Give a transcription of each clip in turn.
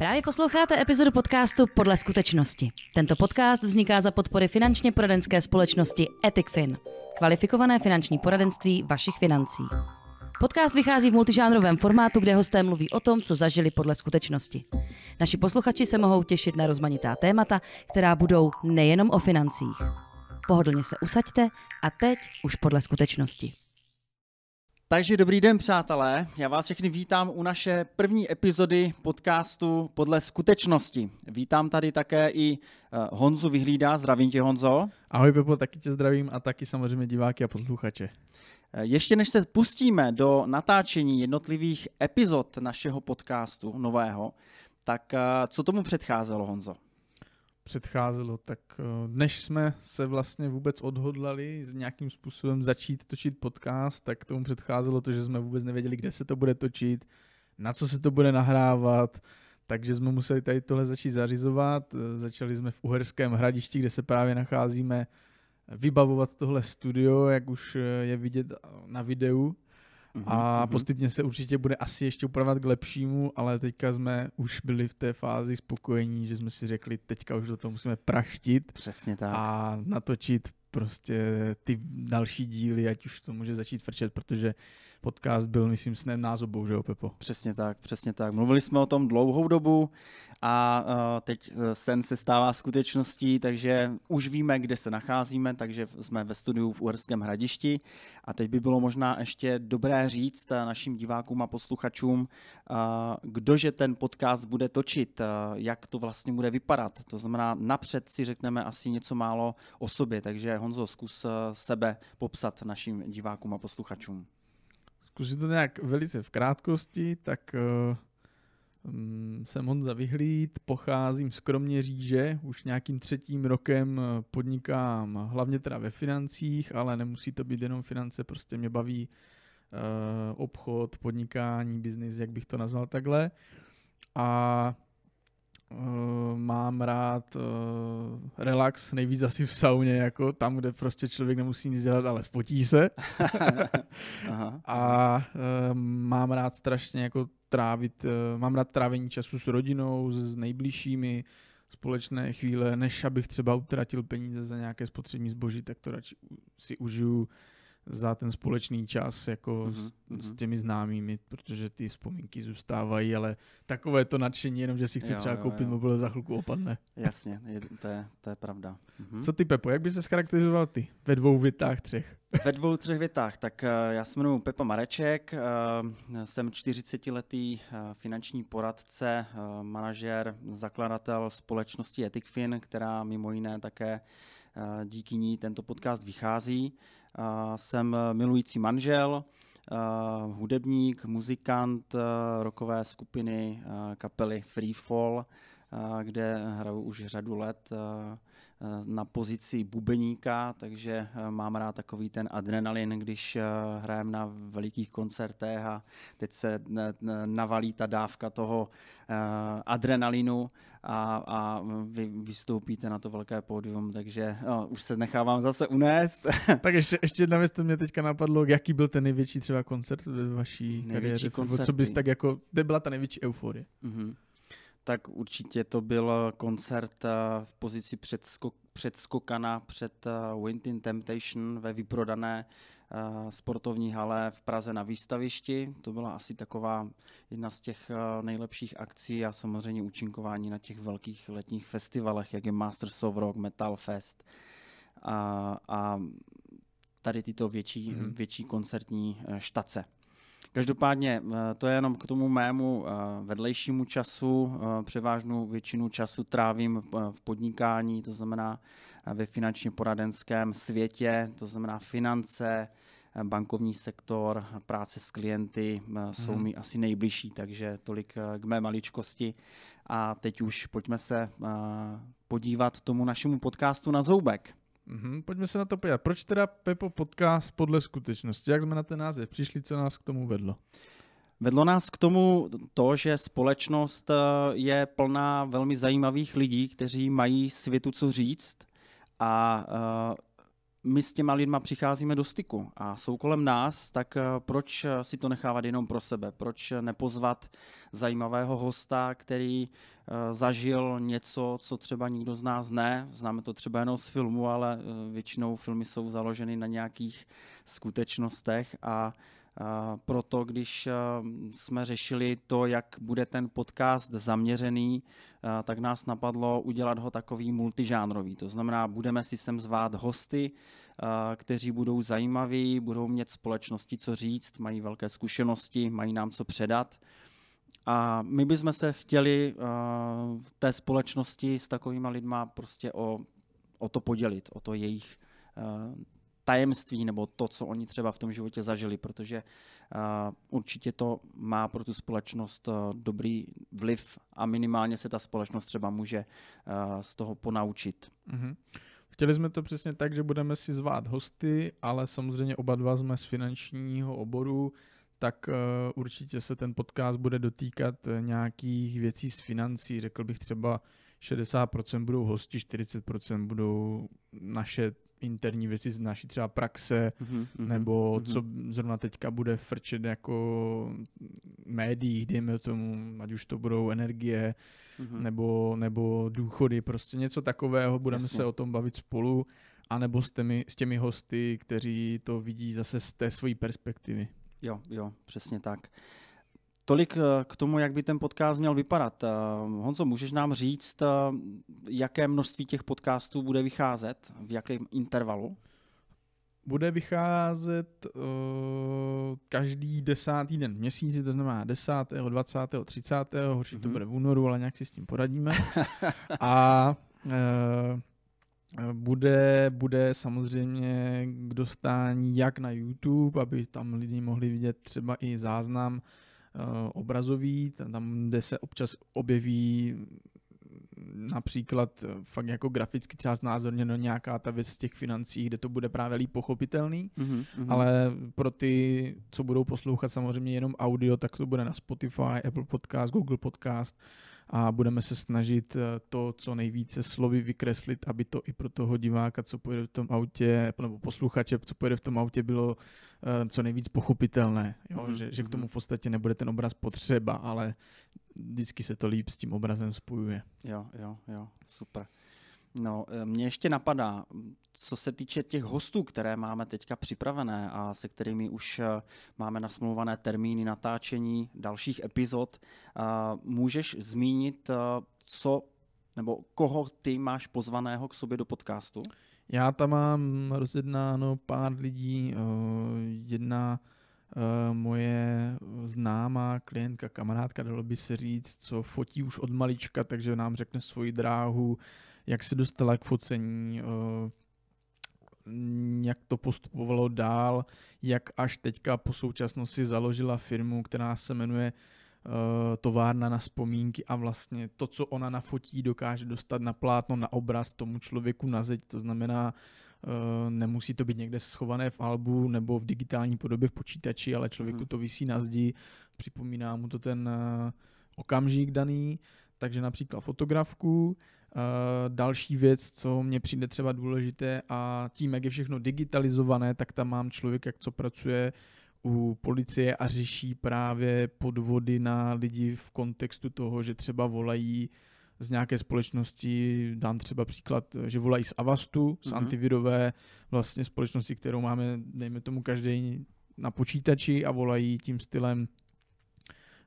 Právě posloucháte epizodu podcastu Podle skutečnosti. Tento podcast vzniká za podpory finančně poradenské společnosti EthicFin, kvalifikované finanční poradenství vašich financí. Podcast vychází v multižánrovém formátu, kde hosté mluví o tom, co zažili podle skutečnosti. Naši posluchači se mohou těšit na rozmanitá témata, která budou nejenom o financích. Pohodlně se usaďte a teď už podle skutečnosti. Takže dobrý den, přátelé. Já vás všechny vítám u naše první epizody podcastu Podle skutečnosti. Vítám tady také i eh, Honzu Vyhlídá. Zdravím tě, Honzo. Ahoj, Pepo, taky tě zdravím a taky samozřejmě diváky a posluchače. Eh, ještě než se pustíme do natáčení jednotlivých epizod našeho podcastu nového, tak eh, co tomu předcházelo, Honzo? předcházelo, tak eh, než jsme se vlastně vůbec odhodlali s nějakým způsobem začít točit podcast, tak tomu předcházelo to, že jsme vůbec nevěděli, kde se to bude točit, na co se to bude nahrávat, takže jsme museli tady tohle začít zařizovat. Eh, začali jsme v Uherském hradišti, kde se právě nacházíme, vybavovat tohle studio, jak už eh, je vidět na videu. A mhm, mhm. postupně se určitě bude asi ještě upravovat k lepšímu, ale teďka jsme už byli v té fázi spokojení, že jsme si řekli, teďka už do toho musíme praštit. Přesně tak. A natočit prostě ty další díly, ať už to může začít frčet, protože uh, podcast byl, myslím, s názobou, že jo, Pepo? Přesně tak, přesně tak. Mluvili jsme o tom dlouhou dobu a eh, teď eh, sen se stává skutečností, takže už víme, kde se nacházíme, takže jsme ve studiu v Uherském hradišti a teď by bylo možná ještě dobré říct eh, našim divákům a posluchačům, kdože ten podcast bude točit, jak to vlastně bude vypadat. To znamená, napřed si řekneme asi něco málo o sobě, takže Honzo, zkus sebe popsat našim divákům a posluchačům zkusím to nějak velice v krátkosti, tak eh, mm, jsem Honza Vyhlíd, pocházím skromně říže, už nějakým třetím rokem eh, podnikám hlavně teda ve financích, ale nemusí to být jenom finance, prostě mě baví eh, obchod, podnikání, biznis, jak bych to nazval takhle. A uh, mám rád uh, relax, nejvíc asi v sauně, jako tam, kde prostě člověk nemusí nic dělat, ale spotí se. Aha. A uh, mám rád strašně jako trávit, uh, mám rád trávení času s rodinou, s nejbližšími, společné chvíle, než abych třeba utratil peníze za nějaké spotřební zboží, tak to radši si užiju za ten společný čas jako mm-hmm. s, mhm, s mhm. těmi známými, protože ty vzpomínky zůstávají, ale takové to nadšení, jenom že si chci jo, třeba jo, koupit jo. mobil, za chvilku opadne. Jasně, je, to, je, to je pravda. Mm-hmm. Co ty, Pepo, jak bys se charakterizoval ty ve dvou větách, třech? Ve dvou, třech větách. Tak eh, já se jmenuji Pepa Mareček, eh, jsem 40-letý eh, finanční poradce, manažer, zakladatel společnosti Etikfin, která mimo jiné také díky ní tento podcast vychází jsem eh, milující manžel, eh, hudebník, muzikant eh, rokové skupiny kapely Freefall kde hraju už řadu let na pozici bubeníka, takže mám rád takový ten adrenalin, když hrajem na velikých koncertech a teď se navalí ta dávka toho adrenalinu a, a vy vystoupíte na to velké pódium, takže no, už se nechávám zase unést. tak ještě, ještě jedna věc, to mě teďka napadlo, jaký byl ten největší třeba koncert ve vaší největší kariéře? Koncerty. Co bys tak jako, kde byla ta největší euforie? Mm-hmm tak určitě to byl koncert eh, v pozici předskok, předskokana před eh, Wind in Temptation ve vyprodané eh, sportovní hale v Praze na výstavišti. To byla asi taková jedna z těch nejlepších akcí a samozřejmě účinkování na těch velkých letních festivalech, jak je Masters of Rock, Metal Fest a, a tady tyto větší, mm-hmm. větší koncertní štace. Každopádně eh, to je jenom k tomu mému eh, vedlejšímu času. Eh, převážnou většinu času trávím v podnikání, to znamená ve finančně poradenském světě, to znamená finance, bankovní sektor, práce s klienty jsou mhm. mi asi nejbližší, takže tolik k mé maličkosti. A teď už pojďme se podívat tomu našemu podcastu na zoubek. Mm-hmm, pojďme se na to podívat. Proč teda Pepo podcast podle skutečnosti? Jak jsme na ten název přišli, co nás k tomu vedlo? Vedlo nás k tomu to, že společnost eh, je plná velmi zajímavých lidí, kteří mají světu co říct a eh, my s těma lidma přicházíme do styku a jsou kolem nás, tak eh, proč eh, si to nechávat jenom pro sebe? Proč eh, nepozvat zajímavého hosta, který zažil něco, co třeba nikdo z nás ne? Známe to třeba jenom z filmu, ale většinou filmy jsou založeny na nějakých skutečnostech a Eh, proto když eh, jsme řešili to, jak bude ten podcast zaměřený, eh, tak nás napadlo udělat ho takový multižánrový. To znamená, budeme si sem zvát hosty, kteří budou zajímaví, budou mít společnosti co říct, mají velké zkušenosti, mají nám co předat. A my bychom se chtěli v té společnosti s takovými lidma prostě o, o to podělit, o to jejich tajemství nebo to, co oni třeba v tom životě zažili, protože eh, určitě to má pro tu společnost eh, dobrý vliv a minimálně se ta společnost třeba může eh, z toho ponaučit. Mm-hmm. Chtěli jsme to přesně tak, že budeme si zvát hosty, ale samozřejmě oba dva jsme z finančního oboru, tak určitě se ten podcast bude dotýkat nějakých věcí z financí. Řekl bych třeba 60% budou hosti, 40% budou naše interní věci z naší třeba praxe, mm-hmm, nebo mm-hmm. co zrovna teďka bude frčet jako médiích, dejme tomu, ať už to budou energie, mm-hmm. nebo, nebo důchody, prostě něco takového, budeme Jasně. se o tom bavit spolu, anebo s těmi, s těmi hosty, kteří to vidí zase z té své perspektivy. Jo, jo, přesně tak. Tolik eh, k tomu, jak by ten podcast měl vypadat. Eh, Honzo, můžeš nám říct, eh, jaké množství těch podcastů bude vycházet, v jakém intervalu? Bude vycházet uh, každý desátý den měsíci, to znamená 10., 20., 30. Horší mm-hmm. to mhm. bude v únoru, ale nějak si s tím poradíme. A uh, bude, bude samozřejmě k dostání jak na YouTube, aby tam lidi mohli vidět třeba i záznam uh, Eh, obrazový, tam, kde se občas objeví například eh, fakt jako graficky třeba no nějaká ta věc z těch financí, kde to bude právě líp pochopitelný, mm-hmm. ale pro ty, co budou poslouchat samozřejmě jenom audio, tak to bude na Spotify, Apple Podcast, Google Podcast, uh, a budeme se snažit eh, to, co nejvíce slovy vykreslit, aby to i pro toho diváka, co pojede v tom autě, nebo posluchače, co pojede v tom autě, bylo eh, co nejvíc pochopitelné, jo? Mm-hmm. Že, že k tomu mhm. v podstatě nebude ten obraz potřeba, ale vždycky se to líp s tím obrazem spojuje. Jo, jo, jo, super. No, e, mě ještě napadá, co se týče těch hostů, které máme teďka připravené a se kterými už e, máme nasmluvané termíny natáčení dalších epizod, e, můžeš zmínit, co nebo koho ty máš pozvaného k sobě do podcastu? Já tam mám rozjednáno pár lidí. Jedna moje známá klientka, kamarádka, dalo by se říct, co fotí už od malička, takže nám řekne svoji dráhu, jak se dostala k focení, eh, jak to postupovalo dál, jak až teďka po současnosti založila firmu, která se jmenuje eh, továrna na vzpomínky a vlastně to, co ona nafotí, dokáže dostat na plátno, na obraz tomu člověku na zeď, to znamená, eh, nemusí to být někde schované v albu nebo v digitální podobě v počítači, ale člověku mhm. to visí na zdi, připomíná mu to ten okamžik daný, takže například fotografku, Eh, další věc, co mně přijde třeba důležité a tím, jak je všechno digitalizované, tak tam mám jak co pracuje u policie a řeší právě podvody na lidi v kontextu toho, že třeba volají z nějaké společnosti, dám třeba příklad, že volají z Avastu, z mm-hmm. antivirové vlastně společnosti, kterou máme, dejme tomu, každý na počítači a volají tím stylem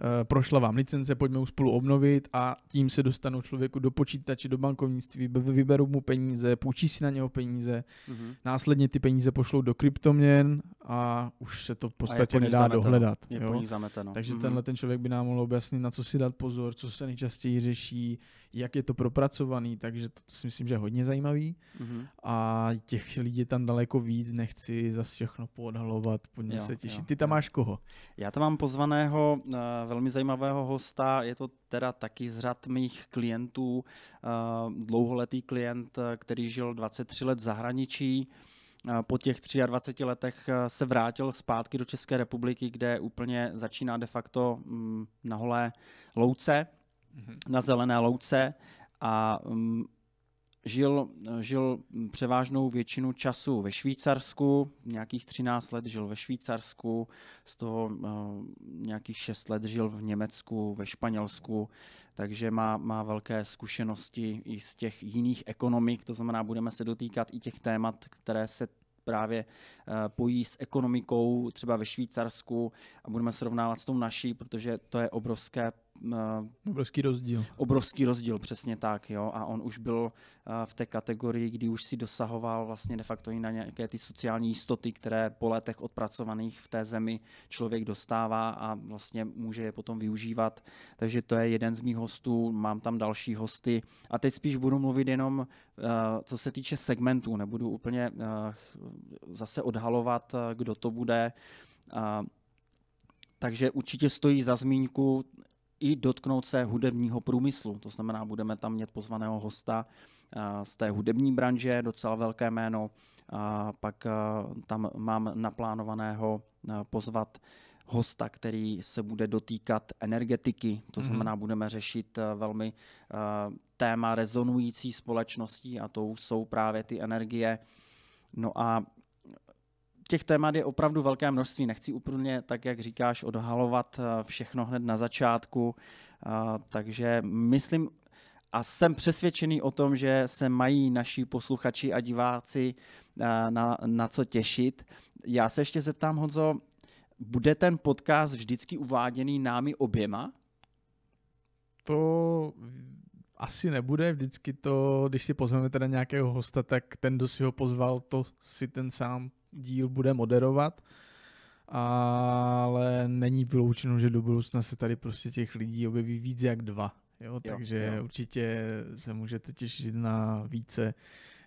Eh, prošla vám licence, pojďme ho spolu obnovit a tím se dostanu člověku do počítače, do bankovnictví, vyberu mu peníze, půjčí si na něho peníze, mm-hmm. následně ty peníze pošlou do kryptoměn a už se to v podstatě nedá zameteno. dohledat. Je jo? Po no. Takže mm-hmm. tenhle ten člověk by nám mohl objasnit, na co si dát pozor, co se nejčastěji řeší, jak je to propracovaný, takže to, to si myslím, že je hodně zajímavý mm-hmm. a těch lidí tam daleko víc, nechci zase všechno podhalovat, pojďme jo, se těšit. Ty tam jo. máš koho? Já tam mám pozvaného uh, velmi zajímavého hosta, je to teda taky z řad mých klientů, uh, dlouholetý klient, eh, který žil 23 let v zahraničí, po těch 23 letech se vrátil zpátky do České republiky, kde úplně začíná de facto mm, na holé louce. Mhm. na Zelené louce a mm, žil, žil převážnou většinu času ve Švýcarsku, nějakých 13 let žil ve Švýcarsku, z toho uh, nějakých 6 let žil v Německu, ve Španělsku, takže má, má velké zkušenosti i z těch jiných ekonomik, to znamená, budeme se dotýkat i těch témat, které se právě eh, pojí s ekonomikou třeba ve Švýcarsku a budeme srovnávat s tou naší, protože to je obrovské Eh, obrovský rozdíl. Obrovský rozdíl, přesně tak. Jo? A on už byl eh, v té kategorii, kdy už si dosahoval vlastně de facto i na nějaké ty sociální jistoty, které po letech odpracovaných v té zemi člověk dostává a vlastně může je potom využívat. Takže to je jeden z mých hostů, mám tam další hosty. A teď spíš budu mluvit jenom, eh, co se týče segmentů, nebudu úplně zase odhalovat, kdo to bude. Takže určitě stojí za zmínku i dotknout se hudebního průmyslu. To znamená, budeme tam mít pozvaného hosta eh, z té hudební branže, docela velké jméno. A pak eh, tam mám naplánovaného eh, pozvat hosta, který se bude dotýkat energetiky. To mhm. znamená, budeme řešit velmi téma rezonující společností a to jsou právě ty energie. No a těch témat je opravdu velké množství. Nechci úplně, tak jak říkáš, odhalovat eh, všechno hned na začátku. Eh, takže myslím a jsem přesvědčený o tom, že se mají naši posluchači a diváci eh, na, na co těšit. Já se ještě zeptám, Honzo, bude ten podcast vždycky uváděný námi oběma? To asi nebude, vždycky to, když si pozveme teda nějakého hosta, tak ten, kdo si ho pozval, to si ten sám díl bude moderovat, ale není vyloučeno, že do budoucna se tady prostě těch lidí objeví víc jak dva. Jo, takže jo. určitě se můžete těšit na více,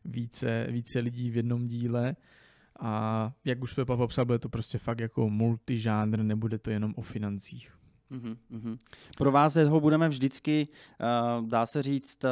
více, více lidí v jednom díle. A jak už Pepa popsal, bude to prostě fakt jako multižánr, nebude to jenom o financích. Mm-hmm. Mm-hmm. Provázet ho budeme vždycky, eh, dá se říct, eh,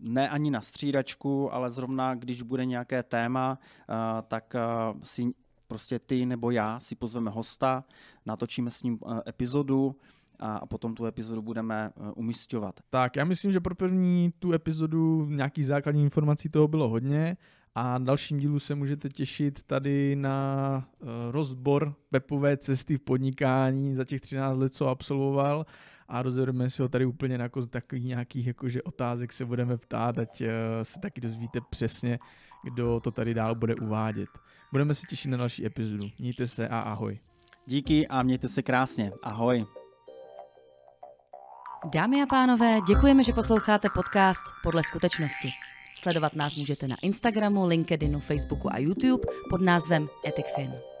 ne ani na střídačku, ale zrovna když bude nějaké téma, eh, tak si prostě ty nebo já si pozveme hosta, natočíme s ním epizodu a, potom tu epizodu budeme uh, umistovat. Tak, já myslím, že pro první tu epizodu nějakých základních informací toho bylo hodně a dalším dílu se můžete těšit tady na eh, rozbor webové cesty v podnikání za těch 13 let, co absolvoval a rozhodneme si ho tady úplně na kost takových nějakých jakože otázek se budeme ptát, ať eh, se taky dozvíte přesně, kdo to tady dál bude uvádět. Budeme se těšit na další epizodu. Mějte se a ahoj. Díky a mějte se krásně. Ahoj. Dámy a pánové, děkujeme, že posloucháte podcast Podle skutečnosti. Sledovat nás můžete na Instagramu, LinkedInu, Facebooku a YouTube pod názvem Etikfin.